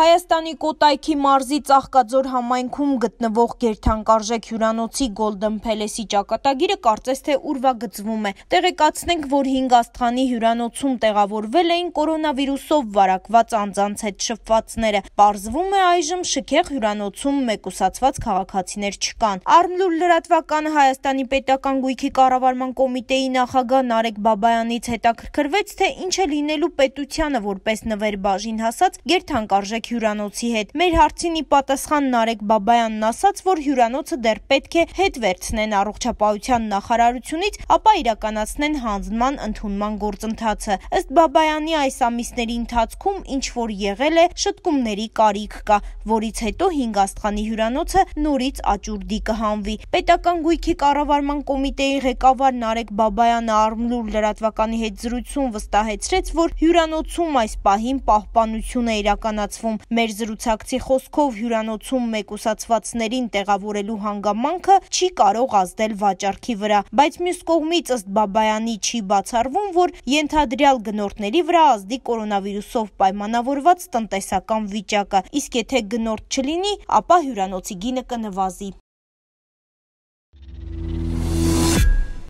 Հայաստանի Կոտայքի մարզի Ծաղկաձոր համայնքում գտնվող Գերթանկարժեք հյուրանոցի Golden Palace-ի ճակատագիրը կարծես թե ուրվագծվում է։ Տեղեկացնենք, որ 5 աստղանի հյուրանոցում տեղավորվել էին կորոնավիրուսով վարակված անձանց հետ շփվածները։ Պարզվում է այժմ շքեղ հյուրանոցում մեկուսացված քաղաքացիներ չկան։ Արմլուր լրատվականը Հայաստանի պետական գույքի կառավարման կոմիտեի նախագահ Նարեկ Բաբայանից հետաքրքրվեց, թե ինչ է լինելու պետությանը որպես նվեր բաժին հասած Գերթանկարժեք Արեգ հյուրանոցի հետ։ Մեր հարցին ի պատասխան Նարեկ Բաբայանն ասաց, որ հյուրանոցը դեռ պետք է հետ վերցնեն առողջապահության նախարարությունից, ապա իրականացնեն հանձնման ընդունման գործընթացը։ Ըստ Բաբայանի այս ամիսների ընթացքում ինչ որ եղել է, շտկումների կարիք կա, որից հետո 5 աստղանի հյուրանոցը նորից աճուրդի կհանվի։ Պետական գույքի կառավարման կոմիտեի ղեկավար Նարեկ Բաբայանը Արմլուր լրատվականի հետ զրույցում վստահեցրեց, որ հյուրանոցում այս պահին պահպանություն է իրականացվում կազմակերպվում։ Մեր զրուցակցի խոսքով հյուրանոցում մեկուսացվածներին տեղավորելու հանգամանքը չի կարող ազդել վաճառքի վրա, բայց մյուս կողմից ըստ Բաբայանի չի բացառվում, որ ենթադրյալ գնորդների վրա ազդի կորոնավիրուսով պայմանավորված տնտեսական վիճակը, իսկ եթե գնորդ չլինի, ապա հյուրանոցի գինը կնվազի։